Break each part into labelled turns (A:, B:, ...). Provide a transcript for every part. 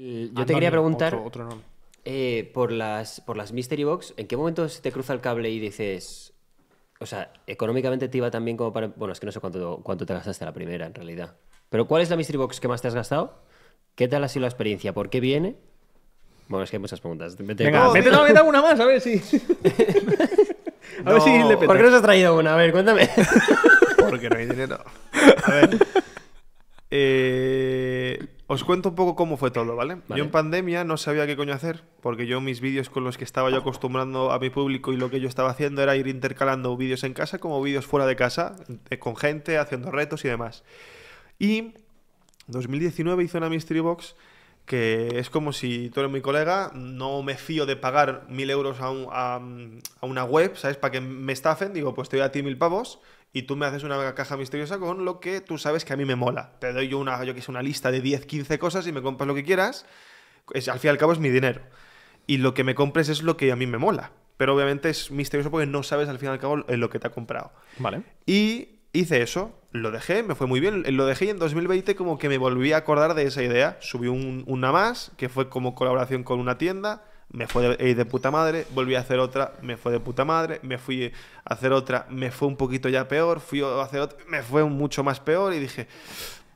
A: Eh, ah, yo te quería preguntar eh, por, las, por las Mystery Box, ¿en qué momento se te cruza el cable y dices, o sea, económicamente te iba también como para... Bueno, es que no sé cuánto, cuánto te gastaste la primera en realidad. Pero ¿cuál es la Mystery Box que más te has gastado? ¿Qué tal ha sido la experiencia? ¿Por qué viene? Bueno, es que hay muchas preguntas. Vete Venga, mete una más, a ver si... a ver si le peta. ¿Por qué nos has traído una? A ver, cuéntame. Porque no hay dinero. A ver. Eh... Os cuento un poco cómo fue todo, ¿vale? Yo en pandemia no sabía qué coño hacer, porque yo mis vídeos con los que estaba yo acostumbrando a mi público y lo que yo estaba haciendo era ir intercalando vídeos en casa como vídeos fuera de casa, eh, con gente, haciendo retos y demás. Y 2019 hice una Mystery Box que es como si tú eres mi colega, no me fío de pagar mil euros a, una web, ¿sabes? Para que me estafen, digo, pues te doy a ti mil pavos y tú me haces una caja misteriosa con lo que tú sabes que a mí me mola. Te doy yo una, yo que sé, una lista de 10, 15 cosas y me compras lo que quieras. Es, al fin y al cabo es mi dinero. Y lo que me compres es lo que a mí me mola. Pero obviamente es misterioso porque no sabes al fin y al cabo lo que te ha comprado. Vale. Y hice eso, lo dejé, me fue muy bien. Lo dejé y en 2020 como que me volví a acordar de esa idea. Subí una más, que fue como colaboración con una tienda. Me fue de, puta madre, volví a hacer otra, me fue de puta madre, me fui a hacer otra, me fue un poquito ya peor, fui a hacer otra, me fue mucho más peor y dije,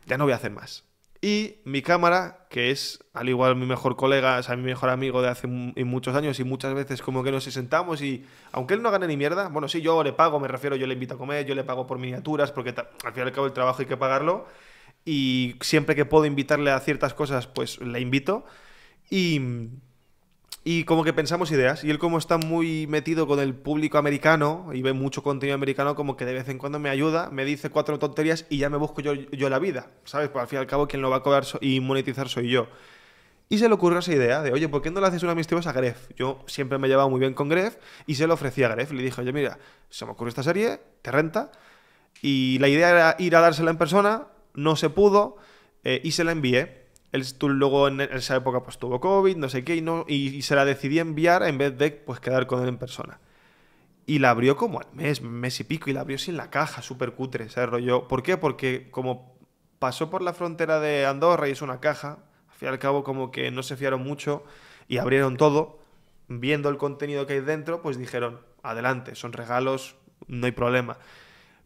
A: ya no voy a hacer más. Y mi cámara, que es al igual mi mejor colega, es a mi mejor amigo de hace muchos años y muchas veces como que nos sentamos y aunque él no gane ni mierda, bueno, sí, yo le pago, me refiero, yo le invito a comer, yo le pago por miniaturas, porque al final y al cabo el trabajo hay que pagarlo y siempre que puedo invitarle a ciertas cosas, pues le invito. Y y como que pensamos ideas. Y él como está muy metido con el público americano y ve mucho contenido americano, como que de vez en cuando me ayuda, me dice cuatro tonterías y ya me busco yo, yo la vida, ¿sabes? Porque al fin y al cabo quien lo va a cobrar y monetizar soy yo. Y se le ocurrió esa idea de, oye, ¿por qué no le haces una misteriosa a Gref? Yo siempre me llevaba muy bien con Gref y se lo ofrecí a Gref. Le dije, oye, mira, se me ocurre esta serie, te renta. Y la idea era ir a dársela en persona, no se pudo eh, y se la envié. Él luego en esa época pues tuvo COVID, no sé qué, y, no, y, se la decidí enviar en vez de pues quedar con él en persona. Y la abrió como al mes, mes y pico, y la abrió sin la caja, súper cutre, se Rollo. ¿Por qué? Porque como pasó por la frontera de Andorra y es una caja, al fin y al cabo como que no se fiaron mucho y abrieron todo, viendo el contenido que hay dentro, pues dijeron, adelante, son regalos, no hay problema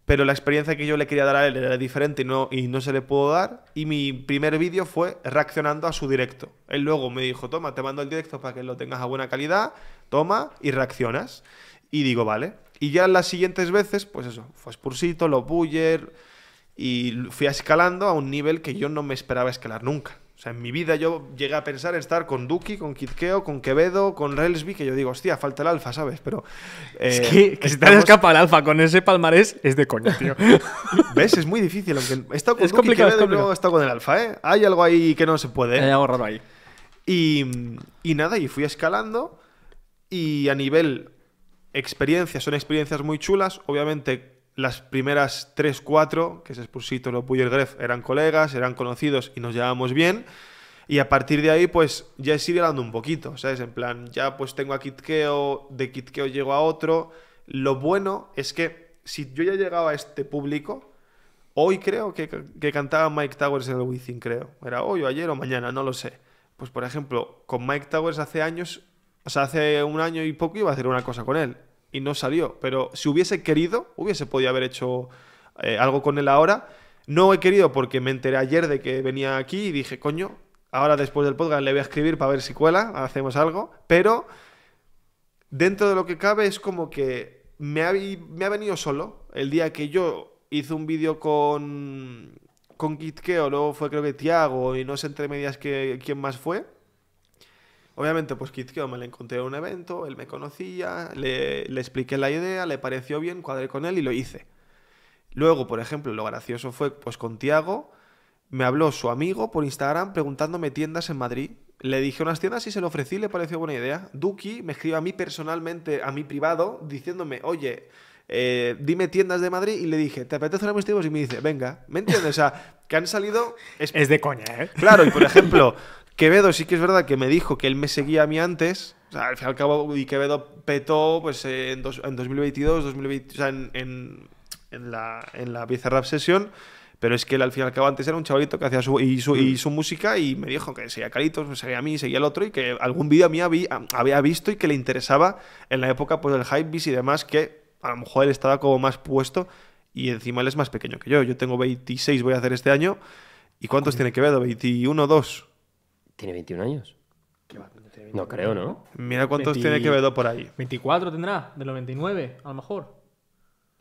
A: pero la experiencia que yo le quería dar a él era diferente y no, se le pudo dar. Y mi primer vídeo fue reaccionando a su directo. Él luego me dijo, toma, te mando el directo para que lo tengas a buena calidad, toma y reaccionas. Y digo, vale. Y ya las siguientes veces, pues eso, fue Spursito, lo Buller, y fui escalando a un nivel que yo no me esperaba escalar nunca. O sea, en mi vida yo llegué a pensar en estar con Duki, con Kitkeo, con Quevedo, con Relsby, que yo digo, hostia, falta el alfa, ¿sabes? Pero. Eh, es que, si te escapa el alfa con ese palmarés es de coña, tío. ¿Ves? Es muy difícil. Aunque he estado con es Duki, Quevedo he estado con el alfa, ¿eh? Hay algo ahí que no se puede. Hay algo raro ahí. Y, y nada, y fui escalando. Y a nivel experiencias, son experiencias muy chulas. Obviamente, las primeras 3-4, que es Spursito, lo Puyer Gref, eran colegas, eran conocidos y nos llevábamos bien. Y a partir de ahí, pues ya he sido dando un poquito, ¿sabes? En plan, ya pues tengo a Kitkeo, de Kitkeo llego a otro. Lo bueno es que si yo ya llegaba a este público, hoy creo que, que cantaba Mike Towers en el Within, creo. Era hoy o ayer o mañana, no lo sé. Pues por ejemplo, con Mike Towers hace años, o sea, hace un año y poco iba a hacer una cosa con él y no salió. Pero si hubiese querido, hubiese podido haber hecho eh, algo con él ahora. No he querido porque me enteré ayer de que venía aquí y dije, coño, ahora después del podcast le voy a escribir para ver si cuela, hacemos algo. Pero dentro de lo que cabe es como que me ha, venido solo. El día que yo hice un vídeo con, con Kitkeo, luego fue creo que Tiago y no sé entre medias que, quién más fue. Obviamente, pues Kizkeo me lo encontré en un evento, él me conocía, le, expliqué la idea, le pareció bien, cuadré con él y lo hice. Luego, por ejemplo, lo gracioso fue, pues con Tiago, me habló su amigo por Instagram preguntándome tiendas en Madrid. Le dije unas tiendas y se lo ofrecí, le pareció buena idea. Duki me escribió a mí personalmente, a mí privado, diciéndome, oye, eh, dime tiendas de Madrid y le dije, ¿te apetece una mis Y me dice, venga, ¿me entiendes? O sea, que han salido... Es de coña, ¿eh? Claro, y por ejemplo, Quevedo sí que es verdad que me dijo que él me seguía a mí antes. al fin y al cabo, y Quevedo petó pues, en, 2022, 2020, o sea, en, la, en la Bizarrap Session. Pero es que él al fin y al cabo antes era un chavalito que hacía su, y su, mm. música y me dijo que seguía a Calitos, seguía a mí, seguía al otro y que algún vídeo a mí había, había, visto y que le interesaba en la época pues, del Hypebeast y demás, que a lo mejor él estaba como más puesto y encima él es más pequeño que yo. Yo tengo 26, voy a hacer este año. ¿Y cuántos tiene Quevedo? ¿21, 2? Tiene 21 años. No, creo, ¿no? Mira cuántos tiene tiene Quevedo por ahí. 24 tendrá, del 99, a lo mejor.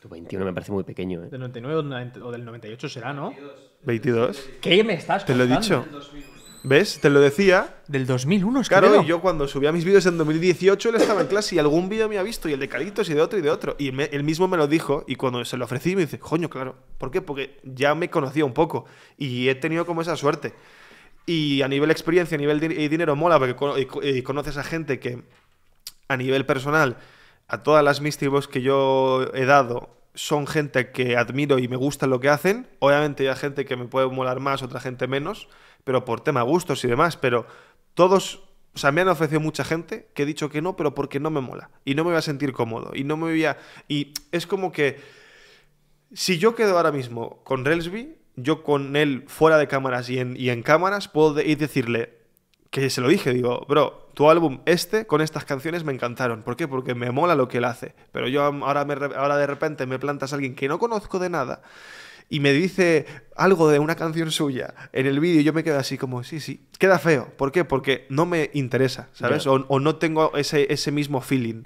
A: 21 me parece muy pequeño, ¿eh? Del 99 o del 98 será, ¿no? 22. ¿Qué me estás Te lo he dicho. ¿Ves? Te lo decía. Del 2001, es Claro, yo cuando subía mis vídeos en 2018, él estaba en clase y algún vídeo me ha visto, y el de Calitos, y de otro, y de otro. Y el él mismo me lo dijo, y cuando se lo ofrecí, me dice, coño, claro. ¿Por qué? Porque ya me conocía un poco, y he tenido como esa suerte. Y a nivel experiencia, a nivel de dinero, mola porque conoces a gente que a nivel personal, a todas las místicas que yo he dado, son gente que admiro y me gusta lo que hacen. Obviamente hay gente que me puede molar más, otra gente menos, pero por tema gustos y demás. Pero todos, o sea, me han ofrecido mucha gente que he dicho que no, pero porque no me mola. Y no me voy a sentir cómodo. Y no me voy a... Y es como que... Si yo quedo ahora mismo con Relsby, yo con él fuera de cámaras y en, y en cámaras puedo ir decirle que se lo dije, digo, bro, tu álbum este con estas canciones me encantaron. ¿Por qué? Porque me mola lo que él hace. Pero yo ahora, ahora de repente me plantas a alguien que no conozco de nada y me dice algo de una canción suya en el vídeo, yo me quedo así como, sí, sí, queda feo. ¿Por qué? Porque no me interesa, ¿sabes? O, no tengo ese, mismo feeling.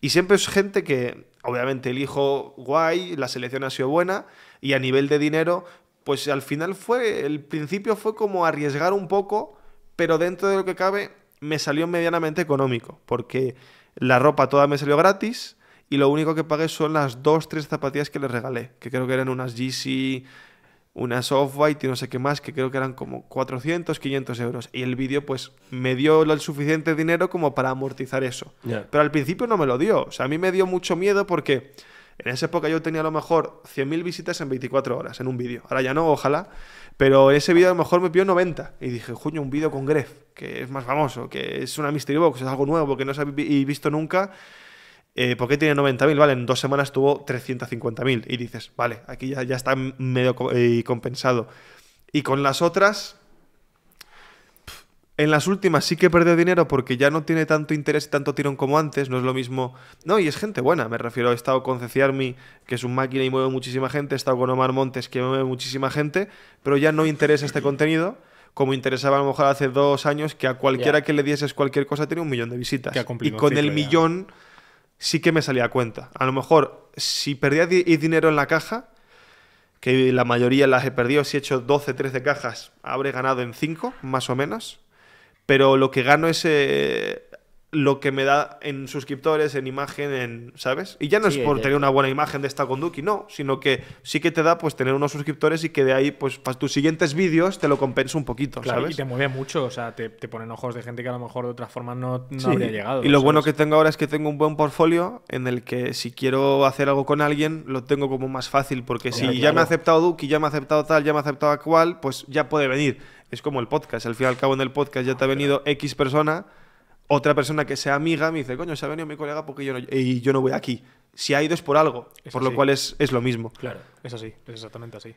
A: Y siempre es gente que, obviamente, el hijo guay, la selección ha sido buena y a nivel de dinero, pues al final fue, el principio fue como arriesgar un poco, pero dentro de lo que cabe me salió medianamente económico, porque la ropa toda me salió gratis y lo único que pagué son las dos, tres zapatillas que les regalé, que creo que eran unas Yeezy, unas Off-White y no sé qué más, que creo que eran como 400, 500 euros. Y el vídeo pues me dio el suficiente dinero como para amortizar eso. Pero al principio no me lo dio, o sea, a mí me dio mucho miedo porque en esa época yo tenía a lo mejor 100.000 visitas en 24 horas en un vídeo. Ahora ya no, ojalá. Pero ese vídeo a lo mejor me pidió 90. Y dije, junio un vídeo con Gref, que es más famoso, que es una Mystery Box, es algo nuevo que no se ha visto nunca. Eh, ¿Por qué tiene 90.000? Vale, en dos semanas tuvo 350.000. Y dices, vale, aquí ya, ya está medio compensado. Y con las otras, en las últimas sí que perdió dinero porque ya no tiene tanto interés y tanto tirón como antes, no es lo mismo. No, y es gente buena, me refiero, he estado con Ceciarmi, que es un máquina y mueve muchísima gente, he estado con Omar Montes, que mueve muchísima gente, pero ya no interesa este contenido como interesaba a lo mejor hace dos años, que a cualquiera que le dieses cualquier cosa tenía un millón de visitas. Y con el millón sí que me salía a cuenta. A lo mejor, si perdía dinero en la caja, que la mayoría las he perdido, si he hecho 12, 13 cajas, habré ganado en 5, más o menos pero lo que gano es eh, lo que me da en suscriptores, en imagen, en, ¿sabes? Y ya no es por tener una buena imagen de esta Conduki, no, sino que sí que te da pues tener unos suscriptores y que de ahí pues para tus siguientes vídeos te lo compensa un poquito, claro, ¿sabes? Y te mueve mucho, o sea, te, ponen ojos de gente que a lo mejor de otra forma no, no habría llegado. Y lo bueno que tengo ahora es que tengo un buen portfolio en el que si quiero hacer algo con alguien lo tengo como más fácil, porque si ya me ha aceptado Duki, ya me ha aceptado tal, ya me ha aceptado cual, pues ya puede venir. Es como el podcast, al fin y al cabo en el podcast ya te ha ah, venido X persona otra persona que sea amiga me dice, coño, se ha venido mi colega porque yo no, y yo no voy aquí. Si ha ido es por algo, por lo cual es, es lo mismo. Claro, es así, es exactamente así.